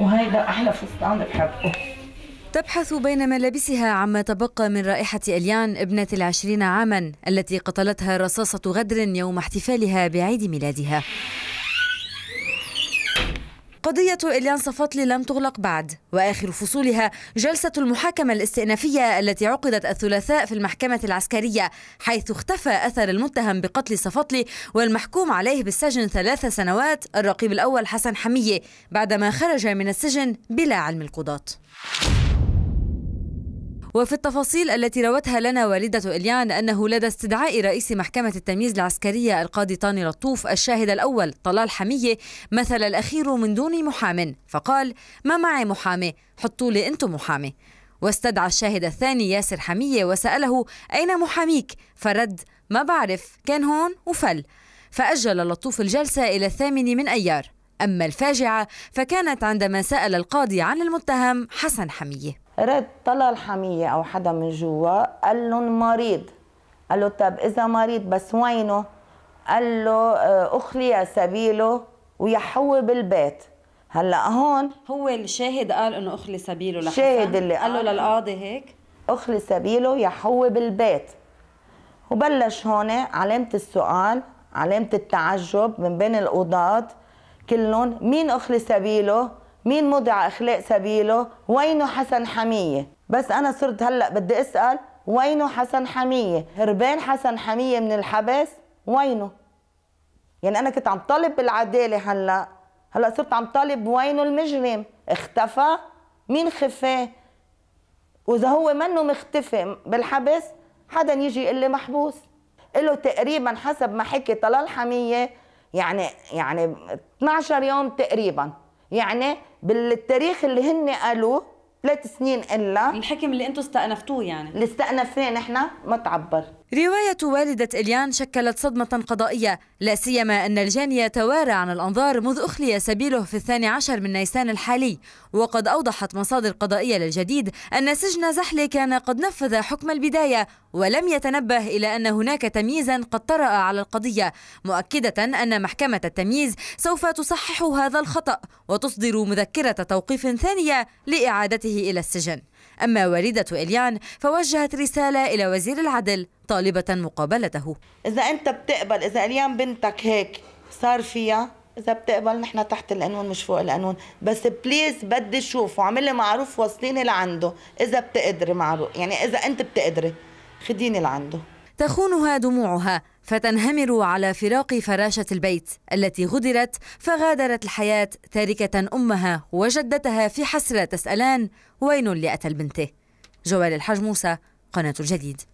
وهيدا أحلى فستان بحبه تبحث بين ملابسها عما تبقى من رائحة أليان ابنة العشرين عاما التي قتلتها رصاصة غدر يوم احتفالها بعيد ميلادها قضية إليان صفاطلي لم تغلق بعد وآخر فصولها جلسة المحاكمة الاستئنافية التي عقدت الثلاثاء في المحكمة العسكرية حيث اختفى أثر المتهم بقتل صفاطلي والمحكوم عليه بالسجن ثلاث سنوات الرقيب الأول حسن حمية بعدما خرج من السجن بلا علم القضاة وفي التفاصيل التي روتها لنا والدة إليان أنه لدى استدعاء رئيس محكمة التمييز العسكرية القاضي طاني لطوف الشاهد الأول طلال حمية مثل الأخير من دون محام فقال ما معي محامي حطوا لي أنتم محامي واستدعى الشاهد الثاني ياسر حمية وسأله أين محاميك فرد ما بعرف كان هون وفل فأجل لطوف الجلسة إلى الثامن من أيار أما الفاجعة فكانت عندما سأل القاضي عن المتهم حسن حمية رد طلع الحمية أو حدا من جوا قال لهم مريض قال له طب إذا مريض بس وينه؟ قال له آه، أخلي سبيله ويحوي بالبيت هلا هون هو الشاهد قال انه اخلي سبيله لحسن شاهد اللي قال له للقاضي هيك اخلي سبيله يحوي بالبيت وبلش هون علامة السؤال علامة التعجب من بين القضاة كلهم مين اخلي سبيله مين على أخلاق سبيله وينه حسن حمية بس أنا صرت هلأ بدي أسأل وينه حسن حمية هربان حسن حمية من الحبس وينه يعني أنا كنت عم طالب بالعدالة هلأ هلأ صرت عم طالب وينه المجرم اختفى مين خفاه وإذا هو منه مختفي بالحبس حدا يجي يقول لي محبوس له تقريبا حسب ما حكي طلال حمية يعني يعني 12 يوم تقريبا يعني بالتاريخ اللي هن قالوه ثلاث سنين الا الحكم اللي انتم استأنفتوه يعني اللي استأنفناه نحن ما تعبر رواية والدة إليان شكلت صدمة قضائية لا سيما أن الجاني توارى عن الأنظار منذ أخلي سبيله في الثاني عشر من نيسان الحالي وقد أوضحت مصادر قضائية للجديد أن سجن زحلي كان قد نفذ حكم البداية ولم يتنبه إلى أن هناك تمييزا قد طرأ على القضية مؤكدة أن محكمة التمييز سوف تصحح هذا الخطأ وتصدر مذكرة توقيف ثانية لإعادته إلى السجن أما والدة إليان فوجهت رسالة إلى وزير العدل طالبة مقابلته إذا أنت بتقبل إذا إليان بنتك هيك صار فيها إذا بتقبل نحن تحت القانون مش فوق القانون بس بليز بدي شوف وعملي معروف وصليني لعنده إذا بتقدري معروف يعني إذا أنت بتقدري خديني لعنده تخونها دموعها فتنهمر على فراق فراشة البيت التي غدرت فغادرت الحياة تاركة أمها وجدتها في حسرة تسألان وين لأتى البنته جوال الحجموسة قناة الجديد